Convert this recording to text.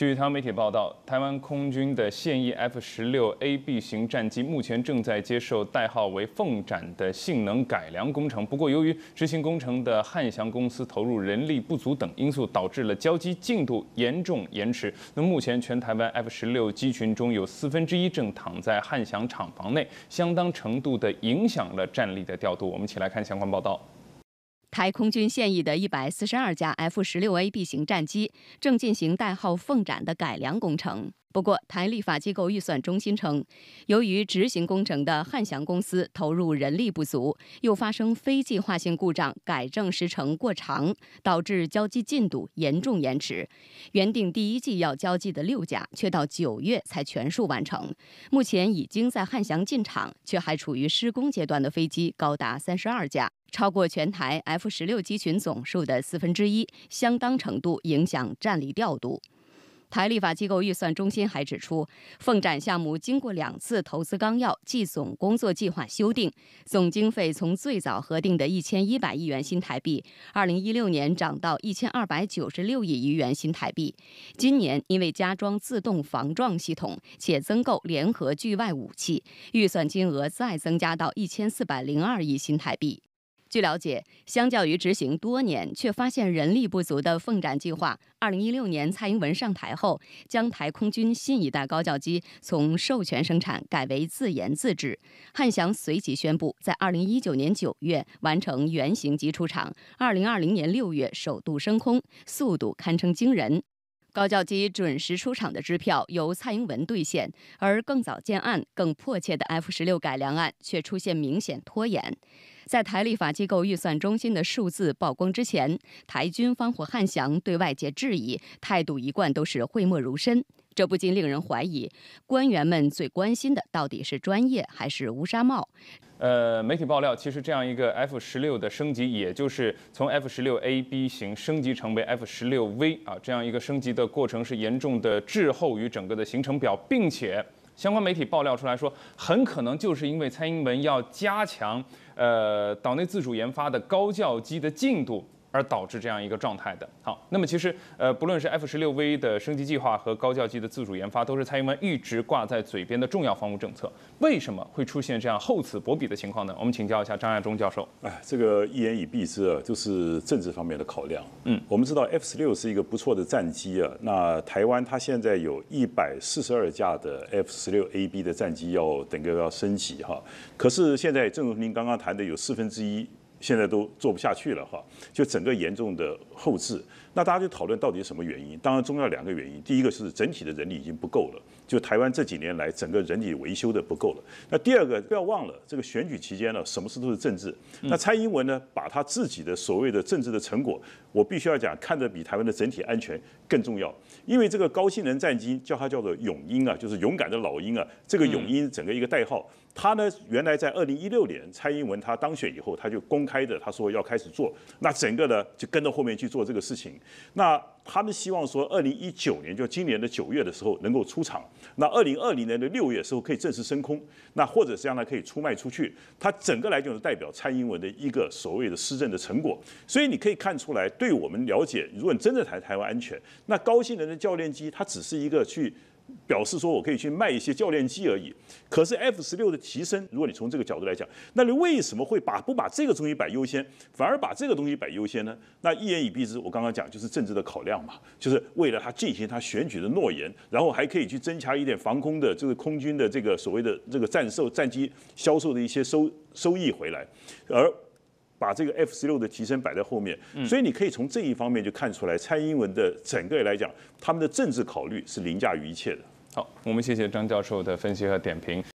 据台湾媒体报道，台湾空军的现役 F 十六 AB 型战机目前正在接受代号为“凤展”的性能改良工程。不过，由于执行工程的汉翔公司投入人力不足等因素，导致了交机进度严重延迟。那目前，全台湾 F 十六机群中有四分之一正躺在汉翔厂房内，相当程度的影响了战力的调度。我们一起来看相关报道。台空军现役的142架 F-16AB 型战机正进行代号“凤展”的改良工程。不过，台立法机构预算中心称，由于执行工程的汉翔公司投入人力不足，又发生非计划性故障，改正时程过长，导致交机进度严重延迟。原定第一季要交机的六架，却到九月才全数完成。目前已经在汉翔进场，却还处于施工阶段的飞机高达三十二架。超过全台 F 十六机群总数的四分之一，相当程度影响战力调度。台立法机构预算中心还指出，凤展项目经过两次投资纲要暨总工作计划修订，总经费从最早核定的一千一百亿元新台币，二零一六年涨到一千二百九十六亿余元新台币，今年因为加装自动防撞系统且增购联合拒外武器，预算金额再增加到一千四百零二亿新台币。据了解，相较于执行多年却发现人力不足的“凤展”计划，二零一六年蔡英文上台后，将台空军新一代高教机从授权生产改为自研自制。汉翔随即宣布，在二零一九年九月完成原型机出厂，二零二零年六月首度升空，速度堪称惊人。高教机准时出厂的支票由蔡英文兑现，而更早建案、更迫切的 F 十六改良案却出现明显拖延。在台立法机构预算中心的数字曝光之前，台军方或汉翔对外界质疑态度一贯都是讳莫如深，这不禁令人怀疑，官员们最关心的到底是专业还是乌纱帽？呃，媒体爆料，其实这样一个 F 十六的升级，也就是从 F 十六 A、B 型升级成为 F 十六 V 啊，这样一个升级的过程是严重的滞后于整个的行程表，并且。相关媒体爆料出来说，很可能就是因为蔡英文要加强，呃，岛内自主研发的高教机的进度。而导致这样一个状态的。好，那么其实呃，不论是 F 十六 V 的升级计划和高教机的自主研发，都是蔡英文一直挂在嘴边的重要防务政策。为什么会出现这样厚此薄彼的情况呢？我们请教一下张亚中教授。哎，这个一言以蔽之啊，就是政治方面的考量。嗯，我们知道 F 十六是一个不错的战机啊，那台湾它现在有一百四十二架的 F 十六 A B 的战机要整个要升级哈，可是现在正如您刚刚谈的，有四分之一。现在都做不下去了哈，就整个严重的后置，那大家就讨论到底是什么原因？当然，重要两个原因，第一个是整体的人力已经不够了，就台湾这几年来整个人力维修的不够了。那第二个，不要忘了这个选举期间呢，什么事都是政治。那蔡英文呢，把他自己的所谓的政治的成果，我必须要讲，看着比台湾的整体安全更重要，因为这个高性能战机叫它叫做“永鹰”啊，就是勇敢的老鹰啊，这个“永鹰”整个一个代号。他呢，原来在二零一六年，蔡英文他当选以后，他就公开的他说要开始做，那整个呢就跟着后面去做这个事情。那他们希望说，二零一九年就今年的九月的时候能够出场，那二零二零年的六月时候可以正式升空，那或者是让它可以出卖出去。它整个来就是代表蔡英文的一个所谓的施政的成果。所以你可以看出来，对我们了解，如果你真的谈台湾安全，那高性能的教练机它只是一个去。表示说，我可以去卖一些教练机而已。可是 F 十六的提升，如果你从这个角度来讲，那你为什么会把不把这个东西摆优先，反而把这个东西摆优先呢？那一言以蔽之，我刚刚讲就是政治的考量嘛，就是为了他进行他选举的诺言，然后还可以去增加一点防空的，这个空军的这个所谓的这个战售战机销售的一些收收益回来，而。把这个 F C 六的提升摆在后面，所以你可以从这一方面就看出来，蔡英文的整个来讲，他们的政治考虑是凌驾于一切的。好，我们谢谢张教授的分析和点评。